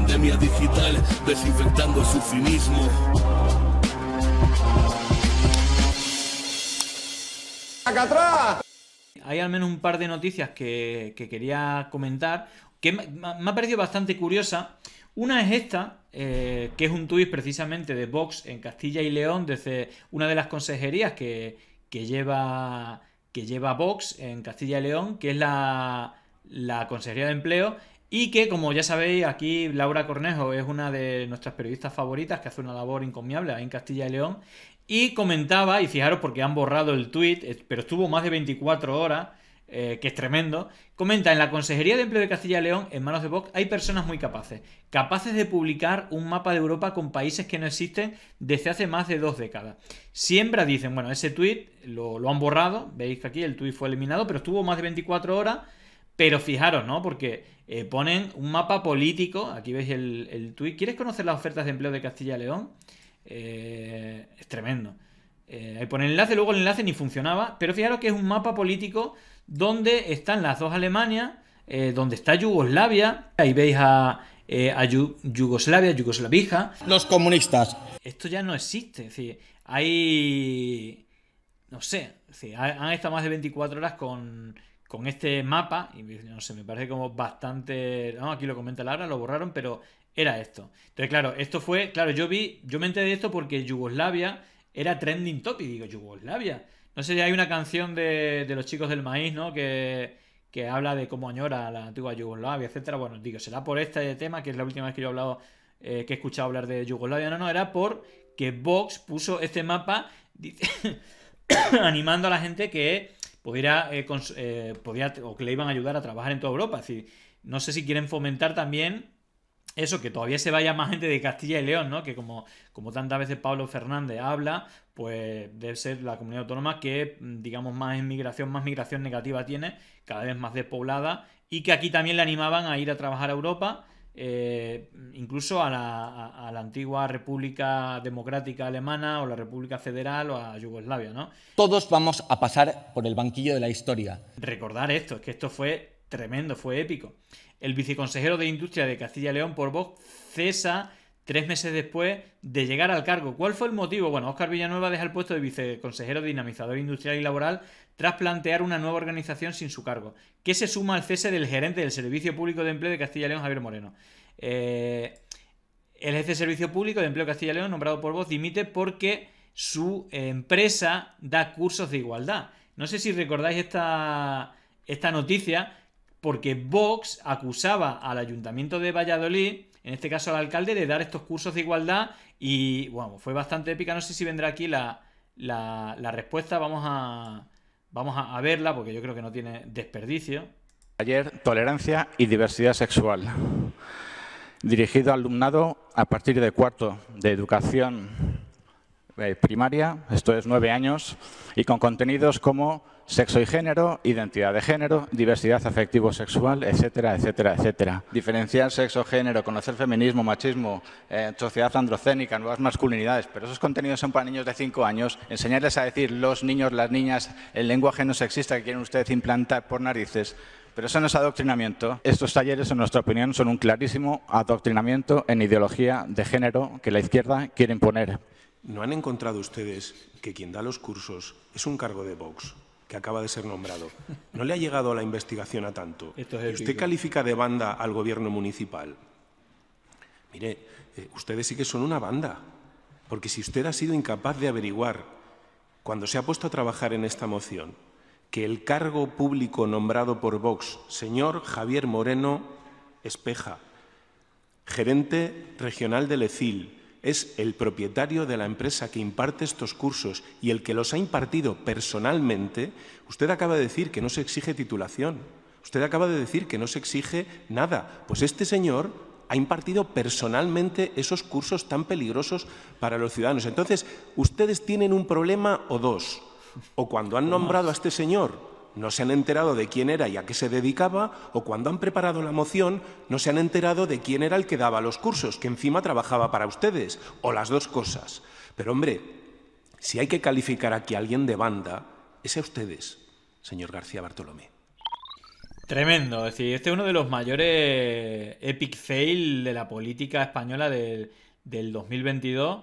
pandemia digital, desinfectando su cinismo. atrás! Hay al menos un par de noticias que, quería comentar que me, ha parecido bastante curiosa. Una es esta, eh, que es un tuit precisamente de Vox en Castilla y León desde una de las consejerías que, lleva, que lleva Vox en Castilla y León, que es la, la Consejería de Empleo, y que, como ya sabéis, aquí Laura Cornejo es una de nuestras periodistas favoritas que hace una labor encomiable ahí en Castilla y León. Y comentaba, y fijaros porque han borrado el tuit, eh, pero estuvo más de 24 horas, eh, que es tremendo. Comenta, en la Consejería de Empleo de Castilla y León, en manos de Vox, hay personas muy capaces, capaces de publicar un mapa de Europa con países que no existen desde hace más de dos décadas. Siembra, dicen, bueno, ese tuit lo, lo han borrado, veis que aquí el tuit fue eliminado, pero estuvo más de 24 horas pero fijaros, ¿no? Porque eh, ponen un mapa político. Aquí veis el, tuit. ¿Quieres conocer las ofertas de empleo de Castilla y León? Eh, es tremendo. Eh, ahí pone el enlace, luego el enlace ni funcionaba. Pero fijaros que es un mapa político donde están las dos Alemanias, donde está Yugoslavia. Ahí veis a, Yugoslavia, Yugoslavija. Los comunistas. Esto ya no existe. Es decir, hay. No sé. han estado más de 24 horas con con este mapa, y no sé, me parece como bastante. No, aquí lo comenta Laura, lo borraron, pero era esto. Entonces, claro, esto fue. Claro, yo vi, yo me enteré de esto porque Yugoslavia era trending topic. Digo, Yugoslavia. No sé, si hay una canción de, de los chicos del maíz, ¿no? Que, que habla de cómo añora la antigua Yugoslavia, etcétera. Bueno, digo, será por este tema, que es la última vez que yo he hablado, eh, que he escuchado hablar de Yugoslavia. No, no, era por que Vox puso este mapa animando a la gente que pudiera, eh, eh, o que le iban a ayudar a trabajar en toda Europa. Es no sé si quieren fomentar también eso, que todavía se vaya más gente de Castilla y León, ¿no? Que como, como tantas veces Pablo Fernández habla, pues debe ser la comunidad autónoma que, mm, digamos, más inmigración más migración negativa tiene, cada vez más despoblada, y que aquí también le animaban a ir a trabajar a Europa eh, incluso a la, antigua República Democrática Alemana o la República Federal o a Yugoslavia, ¿no? Todos vamos a pasar por el banquillo de la historia. Recordar esto, es que esto fue tremendo, fue épico. El viceconsejero de Industria de Castilla y León por Vox cesa tres meses después de llegar al cargo. ¿Cuál fue el motivo? Bueno, Oscar Villanueva deja el puesto de viceconsejero dinamizador industrial y laboral tras plantear una nueva organización sin su cargo, que se suma al cese del gerente del Servicio Público de Empleo de Castilla y León, Javier Moreno. Eh, el jefe de Servicio Público de Empleo de Castilla y León, nombrado por Vox, dimite porque su empresa da cursos de igualdad. No sé si recordáis esta, esta noticia, porque Vox acusaba al ayuntamiento de Valladolid en este caso al alcalde, de dar estos cursos de igualdad y, bueno, pues fue bastante épica. No sé si vendrá aquí la, la, respuesta, vamos a, vamos a, a verla porque yo creo que no tiene desperdicio. Ayer, tolerancia y diversidad sexual, dirigido al alumnado a partir de cuarto de educación eh, primaria, esto es nueve años, y con contenidos como sexo y género, identidad de género, diversidad afectivo-sexual, etcétera, etcétera, etcétera. Diferenciar sexo, género, conocer feminismo, machismo, eh, sociedad androcénica, nuevas masculinidades, pero esos contenidos son para niños de cinco años. Enseñarles a decir los niños, las niñas, el lenguaje no sexista que quieren ustedes implantar por narices, pero eso no es adoctrinamiento. Estos talleres, en nuestra opinión, son un clarísimo adoctrinamiento en ideología de género que la izquierda quiere imponer. ¿No han encontrado ustedes que quien da los cursos es un cargo de Vox que acaba de ser nombrado? ¿No le ha llegado a la investigación a tanto? usted califica de banda al gobierno municipal? Mire, eh, ustedes sí que son una banda, porque si usted ha sido incapaz de averiguar, cuando se ha puesto a trabajar en esta moción, que el cargo público nombrado por Vox, señor Javier Moreno Espeja, gerente regional del ECIL, es el propietario de la empresa que imparte estos cursos y el que los ha impartido personalmente, usted acaba de decir que no se exige titulación, usted acaba de decir que no se exige nada. Pues este señor ha impartido personalmente esos cursos tan peligrosos para los ciudadanos. Entonces, ustedes tienen un problema o dos. O cuando han nombrado a este señor no se han enterado de quién era y a qué se dedicaba, o cuando han preparado la moción, no se han enterado de quién era el que daba los cursos, que encima trabajaba para ustedes, o las dos cosas. Pero hombre, si hay que calificar aquí a alguien de banda, es a ustedes, señor García Bartolomé. Tremendo, es decir, este es uno de los mayores epic fail de la política española del, del 2022